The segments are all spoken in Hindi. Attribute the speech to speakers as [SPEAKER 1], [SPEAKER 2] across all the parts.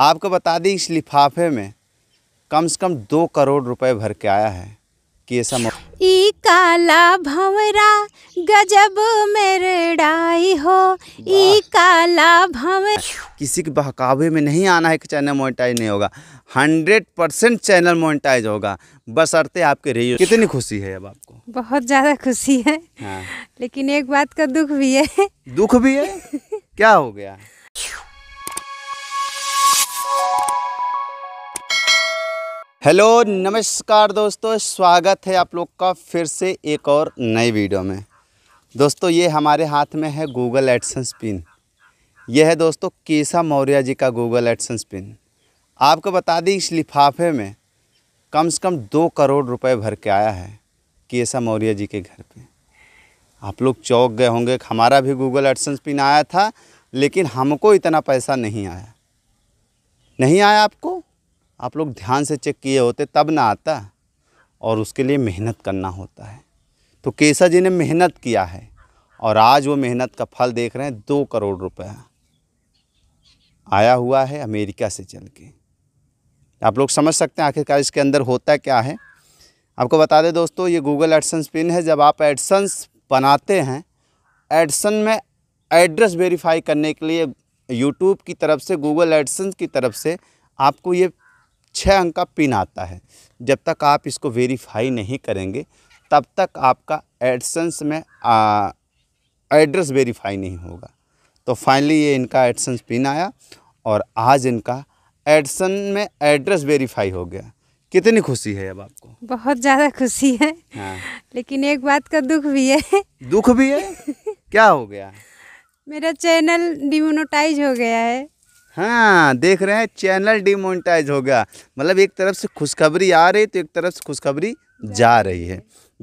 [SPEAKER 1] आपको बता दें इस लिफाफे में कम से कम दो करोड़ रुपए भर के आया है कि ऐसा
[SPEAKER 2] ई काला भंवरा गजब मेरड़ाई हो ई काला भंवरा
[SPEAKER 1] किसी के बहकावे में नहीं आना है कि चैनल मोनिटाइज नहीं होगा हंड्रेड परसेंट चैनल मोनिटाइज होगा बस अरते आपके रही कितनी खुशी है अब आपको
[SPEAKER 2] बहुत ज़्यादा खुशी है हाँ। लेकिन एक बात का दुख
[SPEAKER 1] भी है दुख भी है क्या हो गया हेलो नमस्कार दोस्तों स्वागत है आप लोग का फिर से एक और नए वीडियो में दोस्तों ये हमारे हाथ में है गूगल एडसेंस पिन यह है दोस्तों केसा मौर्य जी का गूगल एडसेंस पिन आपको बता दें इस लिफाफे में कम से कम दो करोड़ रुपए भर के आया है केसा मौर्य जी के घर पे आप लोग चौक गए होंगे हमारा भी गूगल एडसेंस पिन आया था लेकिन हमको इतना पैसा नहीं आया नहीं आया आपको आप लोग ध्यान से चेक किए होते तब ना आता और उसके लिए मेहनत करना होता है तो केसा जी ने मेहनत किया है और आज वो मेहनत का फल देख रहे हैं दो करोड़ रुपया आया हुआ है अमेरिका से चल के आप लोग समझ सकते हैं आखिरकार इसके अंदर होता क्या है आपको बता दें दोस्तों ये गूगल एडसन्स पिन है जब आप एडसन्स बनाते हैं एडसन में एड्रेस वेरीफाई करने के लिए यूट्यूब की तरफ से गूगल एडसन्स की तरफ से आपको ये छः अंक का पिन आता है जब तक आप इसको वेरीफाई नहीं करेंगे तब तक आपका एडसेंस में एड्रेस वेरीफाई नहीं होगा तो फाइनली ये इनका एडसेंस पिन आया और आज इनका एडसन में एड्रेस वेरीफाई हो गया कितनी खुशी है अब आपको
[SPEAKER 2] बहुत ज़्यादा खुशी है हाँ। लेकिन एक बात का दुख भी है
[SPEAKER 1] दुख भी है क्या हो गया
[SPEAKER 2] मेरा चैनल डिमोनोटाइज हो गया है
[SPEAKER 1] हाँ देख रहे हैं चैनल डिमोनिटाइज हो गया मतलब एक तरफ से खुशखबरी आ रही तो एक तरफ से खुशखबरी जा रही है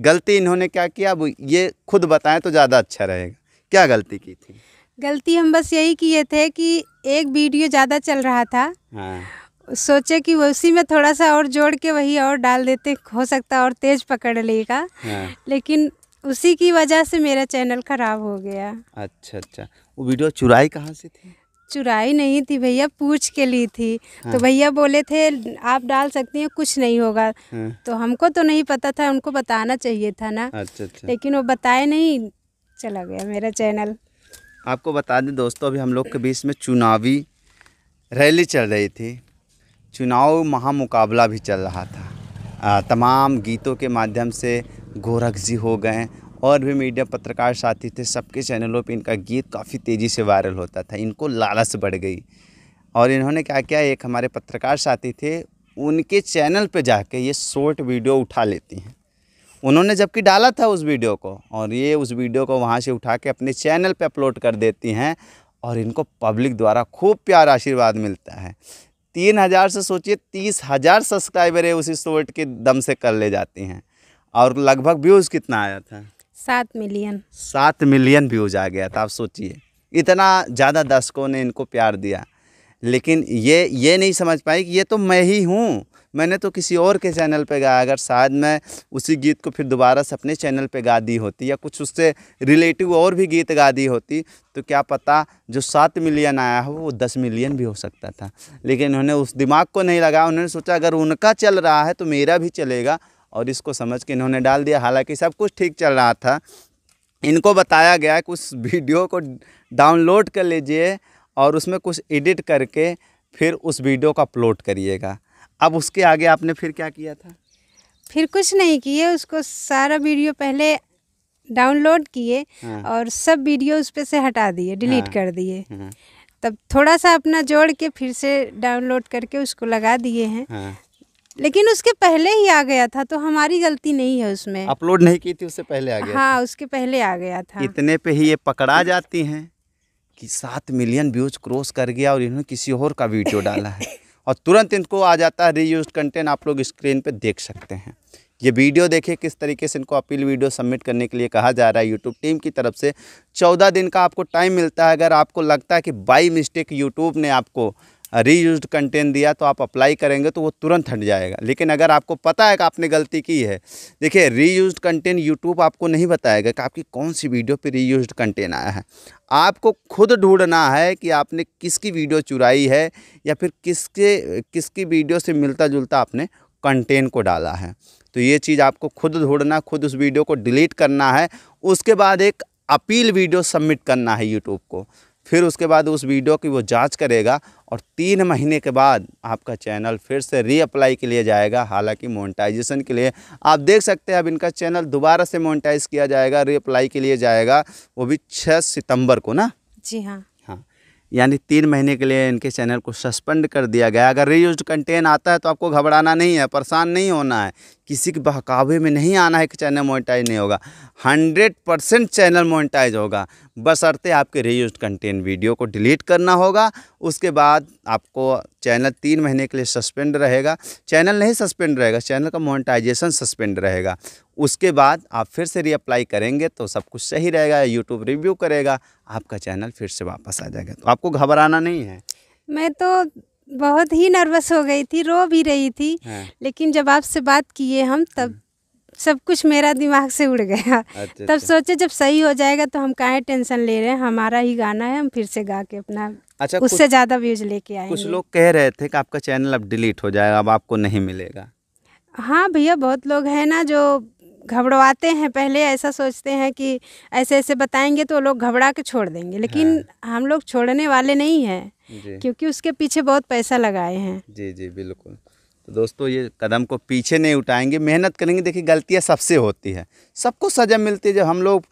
[SPEAKER 1] गलती इन्होंने क्या किया अब ये खुद बताएं तो ज़्यादा अच्छा रहेगा क्या गलती की थी
[SPEAKER 2] गलती हम बस यही किए थे कि एक वीडियो ज़्यादा चल रहा था
[SPEAKER 1] हाँ।
[SPEAKER 2] सोचे कि उसी में थोड़ा सा और जोड़ के वही और डाल देते हो सकता और तेज पकड़ लेगा हाँ। लेकिन उसी की वजह से मेरा चैनल खराब हो गया
[SPEAKER 1] अच्छा अच्छा वो वीडियो चुराई कहाँ से थी
[SPEAKER 2] चुराई नहीं थी भैया पूछ के ली थी तो हाँ। तो भैया बोले थे आप डाल सकती हैं कुछ नहीं होगा हाँ। तो हमको तो नहीं पता था उनको बताना चाहिए था ना अच्छा अच्छा लेकिन वो बताए नहीं चला गया मेरा चैनल
[SPEAKER 1] आपको बता दें दोस्तों अभी हम लोग के बीच में चुनावी रैली चल रही थी चुनाव महामुकाबला भी चल रहा था आ, तमाम गीतों के माध्यम से गोरख जी हो गए और भी मीडिया पत्रकार साथी थे सबके चैनलों पे इनका गीत काफ़ी तेज़ी से वायरल होता था इनको लालच बढ़ गई और इन्होंने क्या किया एक हमारे पत्रकार साथी थे उनके चैनल पे जाके ये शॉर्ट वीडियो उठा लेती हैं उन्होंने जबकि डाला था उस वीडियो को और ये उस वीडियो को वहाँ से उठा के अपने चैनल पर अपलोड कर देती हैं और इनको पब्लिक द्वारा खूब प्यार आशीर्वाद मिलता है तीन हज़ार से सोचिए तीस हज़ार सब्सक्राइबर है उसी शॉर्ट के दम से कर ले जाती हैं और लगभग व्यूज़ कितना आया था
[SPEAKER 2] सात मिलियन
[SPEAKER 1] सात मिलियन व्यूज आ गया था आप सोचिए इतना ज़्यादा दर्शकों ने इनको प्यार दिया लेकिन ये ये नहीं समझ पाई कि ये तो मैं ही हूँ मैंने तो किसी और के चैनल पे गाया अगर शायद मैं उसी गीत को फिर दोबारा से अपने चैनल पे गा दी होती या कुछ उससे रिलेटिव और भी गीत गा दी होती तो क्या पता जो सात मिलियन आया हो वो दस मिलियन भी हो सकता था लेकिन उन्होंने उस दिमाग को नहीं लगा उन्होंने सोचा अगर उनका चल रहा है तो मेरा भी चलेगा और इसको समझ के इन्होंने डाल दिया हालांकि सब कुछ ठीक चल रहा था इनको बताया गया कि उस वीडियो को डाउनलोड कर लीजिए और उसमें कुछ एडिट करके फिर उस वीडियो को अपलोड करिएगा अब उसके आगे आपने फिर क्या किया था
[SPEAKER 2] फिर कुछ नहीं किए उसको सारा वीडियो पहले डाउनलोड किए हाँ। और सब वीडियो उस पर से हटा दिए डिलीट हाँ। कर दिए हाँ। तब थोड़ा सा अपना जोड़ के फिर से डाउनलोड करके उसको लगा दिए हैं हाँ। लेकिन उसके पहले ही आ गया था तो हमारी गलती नहीं है उसमें अपलोड नहीं
[SPEAKER 1] की थी उससे पहले आ गया हाँ
[SPEAKER 2] उसके पहले आ गया था
[SPEAKER 1] इतने पे ही ये पकड़ा जाती हैं कि सात मिलियन व्यूज क्रॉस कर गया और इन्होंने किसी और का वीडियो डाला है और तुरंत इनको आ जाता है रीयूज कंटेंट आप लोग स्क्रीन पर देख सकते हैं ये वीडियो देखिए किस तरीके से इनको अपील वीडियो सबमिट करने के लिए कहा जा रहा है यूट्यूब टीम की तरफ से चौदह दिन का आपको टाइम मिलता है अगर आपको लगता है कि बाई मिस्टेक यूट्यूब ने आपको रीयूज कंटेंट दिया तो आप अप्लाई करेंगे तो वो तुरंत हट जाएगा लेकिन अगर आपको पता है कि आपने गलती की है देखिए रीयूज कंटेंट यूट्यूब आपको नहीं बताएगा कि आपकी कौन सी वीडियो पे रीयूज कंटेंट आया है आपको खुद ढूंढना है कि आपने किसकी वीडियो चुराई है या फिर किसके किसकी वीडियो से मिलता जुलता आपने कंटेंट को डाला है तो ये चीज़ आपको खुद ढूंढना खुद उस वीडियो को डिलीट करना है उसके बाद एक अपील वीडियो सबमिट करना है यूट्यूब को फिर उसके बाद उस वीडियो की वो जांच करेगा और तीन महीने के बाद आपका चैनल फिर से रीअप्लाई के लिए जाएगा हालांकि मोनेटाइजेशन के लिए आप देख सकते हैं अब इनका चैनल दोबारा से मोनेटाइज किया जाएगा रीअप्लाई के लिए जाएगा वो भी छः सितंबर को ना जी हाँ यानी तीन महीने के लिए इनके चैनल को सस्पेंड कर दिया गया अगर रीयूज कंटेंट आता है तो आपको घबराना नहीं है परेशान नहीं होना है किसी के बहकावे में नहीं आना है कि चैनल मोनिटाइज नहीं होगा हंड्रेड परसेंट चैनल मोनिटाइज होगा बस बसरते आपके रीयूज कंटेंट वीडियो को डिलीट करना होगा उसके बाद आपको चैनल तीन महीने के लिए सस्पेंड रहेगा चैनल नहीं सस्पेंड रहेगा चैनल का मोनिटाइजेशन सस्पेंड रहेगा उसके बाद आप फिर से रीअप्लाई करेंगे तो सब कुछ सही रहेगा यूट्यूब रिव्यू करेगा आपका चैनल फिर से वापस आ जाएगा तो आपको घबराना नहीं है
[SPEAKER 2] मैं तो बहुत ही नर्वस हो गई थी रो भी रही थी हाँ। लेकिन जब आपसे बात किए हम तब हम्म। सब कुछ मेरा दिमाग से उड़ गया अच्छा, तब अच्छा। सोचे जब सही हो जाएगा तो हम काहे टेंशन ले रहे हैं हमारा ही गाना है हम फिर से गा के अपना
[SPEAKER 1] अच्छा उससे ज़्यादा
[SPEAKER 2] व्यूज लेके आए कुछ लोग
[SPEAKER 1] कह रहे थे कि आपका चैनल अब डिलीट हो जाएगा अब आपको नहीं मिलेगा
[SPEAKER 2] हाँ भैया बहुत लोग हैं ना जो घबड़वाते हैं पहले ऐसा सोचते हैं कि ऐसे ऐसे बताएंगे तो लोग घबरा के छोड़ देंगे लेकिन हाँ। हम लोग छोड़ने वाले नहीं हैं क्योंकि उसके पीछे बहुत पैसा लगाए
[SPEAKER 1] हैं जी जी बिल्कुल तो दोस्तों ये कदम को पीछे नहीं उठाएंगे मेहनत करेंगे देखिए गलतियाँ सबसे होती है सबको सज़ा मिलती है जब हम लोग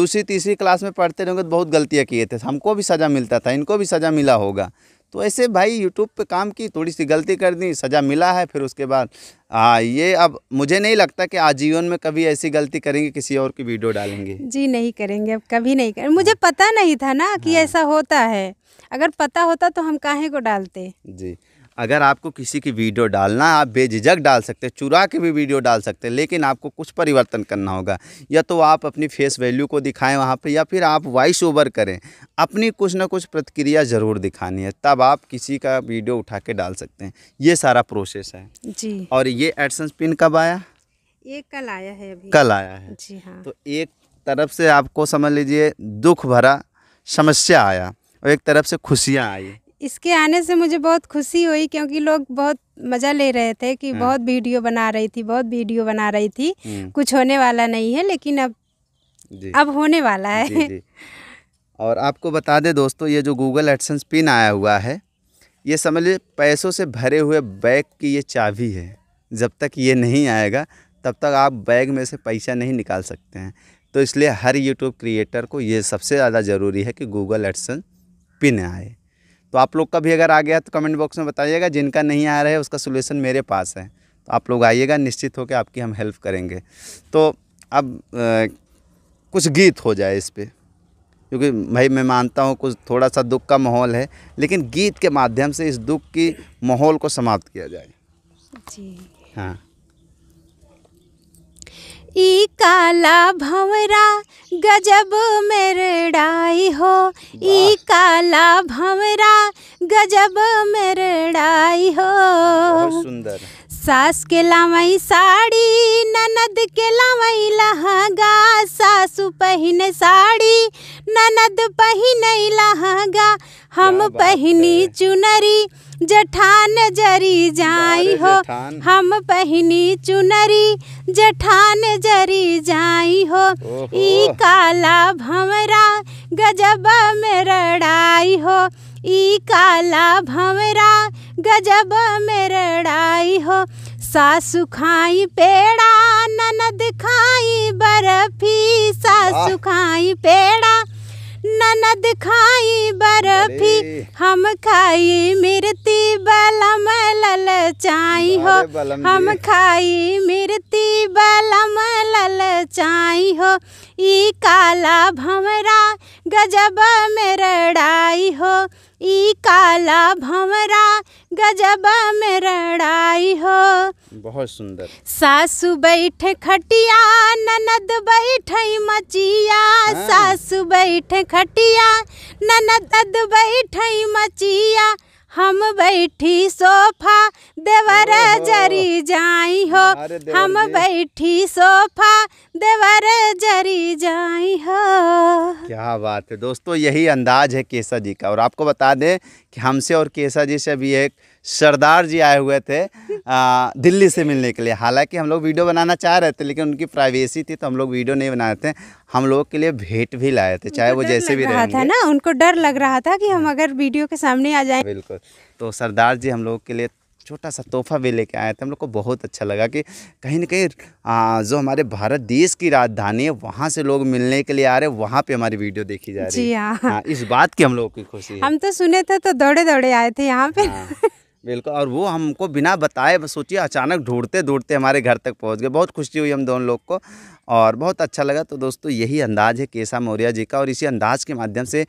[SPEAKER 1] दूसरी तीसरी क्लास में पढ़ते रहेंगे तो बहुत गलतियाँ किए थे हमको भी सज़ा मिलता था इनको भी सज़ा मिला होगा तो ऐसे भाई यूट्यूब पे काम की थोड़ी सी गलती कर दी सज़ा मिला है फिर उसके बाद हाँ ये अब मुझे नहीं लगता कि आजीवन में कभी ऐसी गलती करेंगे किसी और की वीडियो डालेंगे
[SPEAKER 2] जी नहीं करेंगे अब कभी नहीं करेंगे मुझे पता नहीं था ना कि हाँ। ऐसा होता है अगर पता होता तो हम काहे को डालते
[SPEAKER 1] जी अगर आपको किसी की वीडियो डालना है आप बेझिझक डाल सकते हैं चुरा के भी वीडियो डाल सकते हैं लेकिन आपको कुछ परिवर्तन करना होगा या तो आप अपनी फेस वैल्यू को दिखाएं वहाँ पर या फिर आप वॉइस ओवर करें अपनी कुछ ना कुछ प्रतिक्रिया ज़रूर दिखानी है तब आप किसी का वीडियो उठा के डाल सकते हैं ये सारा प्रोसेस है जी और ये एडसन्स पिन कब आया
[SPEAKER 2] ये कल आया है अभी कल आया है जी हाँ तो
[SPEAKER 1] एक तरफ से आपको समझ लीजिए दुख भरा समस्या आया और एक तरफ से खुशियाँ आई
[SPEAKER 2] इसके आने से मुझे बहुत खुशी हुई क्योंकि लोग बहुत मज़ा ले रहे थे कि हम्म। बहुत वीडियो बना रही थी बहुत वीडियो बना रही थी हम्म। कुछ होने वाला नहीं है लेकिन अब अब होने वाला है जी, जी।
[SPEAKER 1] और आपको बता दें दोस्तों ये जो गूगल एडसेंस पिन आया हुआ है ये समझ लीजिए पैसों से भरे हुए बैग की ये चाबी है जब तक ये नहीं आएगा तब तक आप बैग में से पैसा नहीं निकाल सकते हैं तो इसलिए हर यूट्यूब क्रिएटर को ये सबसे ज़्यादा ज़रूरी है कि गूगल एडसेंस पिन आए तो आप लोग का भी अगर आ गया तो कमेंट बॉक्स में बताइएगा जिनका नहीं आ रहा है उसका सोल्यूशन मेरे पास है तो आप लोग आइएगा निश्चित होकर आपकी हम हेल्प करेंगे तो अब आ, कुछ गीत हो जाए इस पर क्योंकि भाई मैं मानता हूँ कुछ थोड़ा सा दुख का माहौल है लेकिन गीत के माध्यम से इस दुख की माहौल को समाप्त किया जाए जी हाँ
[SPEAKER 2] ई काला भंवरा गजब मेरड़ाई हो ई काला भंवरा गजब मेरड़ाई हो सुंदर सास के लावई साड़ी ननद के लावई लहंगा सासु पहने साड़ी ननद पहने लहंगा हम पहनी चुनरी जठान जरी जाई हो हम पहनी चुनरी जठान जरी जाई हो ई काला भमरा गजब में रड़ाई हो ई काला भंवरा गजब में रड़ाई हो सासु खाई पेड़ा ननद खाई बर्फी सासु खाई पेड़ा ननद खाई बर्फी हम खाई मिर्ती बलम लल चाई हो हम खाई मिर्ती बलम लल चाई हो ई काला भंवरा गजब में रड़ाई हो ई काला भंवरा गजब में रड़ाई हो
[SPEAKER 1] बहुत सुंदर
[SPEAKER 2] सासु बैठ खटिया ननद बैठ मचिया हाँ। सासु बैठे बैठ खटिया ननद बैठ मचिया हम बैठी सोफा देवर जरी जाई हो हम बैठी सोफा देवर जरी जाई हो
[SPEAKER 1] क्या बात है दोस्तों यही अंदाज है केसा जी का और आपको बता दें कि हमसे और केसा जी से भी एक सरदार जी आए हुए थे आ, दिल्ली से मिलने के लिए हालांकि हम लोग वीडियो बनाना चाह रहे थे लेकिन उनकी प्राइवेसी थी तो हम लोग वीडियो नहीं बना रहे थे हम लोगों के लिए भेंट भी लाए थे चाहे वो जैसे भी रहा था ना
[SPEAKER 2] उनको डर लग रहा था कि हम अगर वीडियो के सामने आ जाए
[SPEAKER 1] बिल्कुल तो सरदार जी हम लोग के लिए छोटा सा तोहफा भी लेके आया था हम लोग को बहुत अच्छा लगा कि कहीं ना कहीं जो हमारे भारत देश की राजधानी है वहाँ से लोग मिलने के लिए आ रहे हैं वहाँ पे हमारी वीडियो देखी जा रही है हाँ। हाँ, इस बात की हम लोगों की खुशी है हम
[SPEAKER 2] तो सुने थे तो दौड़े दौड़े आए थे यहाँ पे हाँ।
[SPEAKER 1] बिल्कुल और वो हमको बिना बताए सोचिए अचानक ढूंढते ढूंढते हमारे घर तक पहुंच गए बहुत खुशी हुई हम दोनों लोग को और बहुत अच्छा लगा तो दोस्तों यही अंदाज है केसा मौर्य जी का और इसी अंदाज के माध्यम से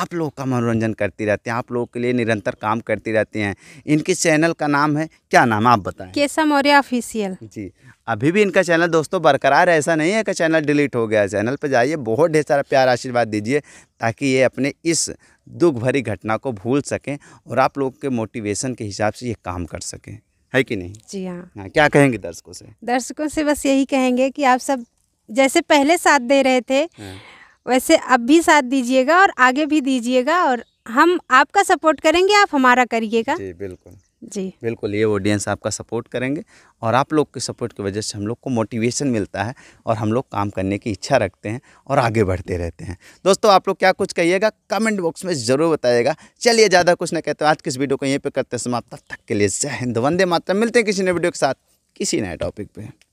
[SPEAKER 1] आप लोग का मनोरंजन करती रहते हैं आप लोगों के लिए निरंतर काम करती रहती हैं इनके चैनल का नाम है क्या नाम आप बताएं
[SPEAKER 2] केसा मौर्य ऑफिशियल
[SPEAKER 1] जी अभी भी इनका चैनल दोस्तों बरकरार है ऐसा नहीं है कि चैनल डिलीट हो गया चैनल पर जाइए बहुत ढेर सारा प्यार आशीर्वाद दीजिए ताकि ये अपने इस दुख भरी घटना को भूल सकें और आप लोगों के मोटिवेशन के हिसाब से ये काम कर सकें है कि नहीं जी हाँ हाँ क्या कहेंगे दर्शकों से
[SPEAKER 2] दर्शकों से बस यही कहेंगे कि आप सब जैसे पहले साथ दे रहे थे हाँ। वैसे अब भी साथ दीजिएगा और आगे भी दीजिएगा और हम आपका सपोर्ट करेंगे आप हमारा करिएगा जी
[SPEAKER 1] बिल्कुल जी बिल्कुल ये ऑडियंस आपका सपोर्ट करेंगे और आप लोग के सपोर्ट की वजह से हम लोग को मोटिवेशन मिलता है और हम लोग काम करने की इच्छा रखते हैं और आगे बढ़ते रहते हैं दोस्तों आप लोग क्या कुछ कहिएगा कमेंट बॉक्स में ज़रूर बताइएगा चलिए ज़्यादा कुछ ना कहते आज किस वीडियो को यहीं पर करते समाप्त तब तक के लिए जय हिंद वंदे मात्र मिलते हैं किसी नए वीडियो के साथ किसी नए टॉपिक पर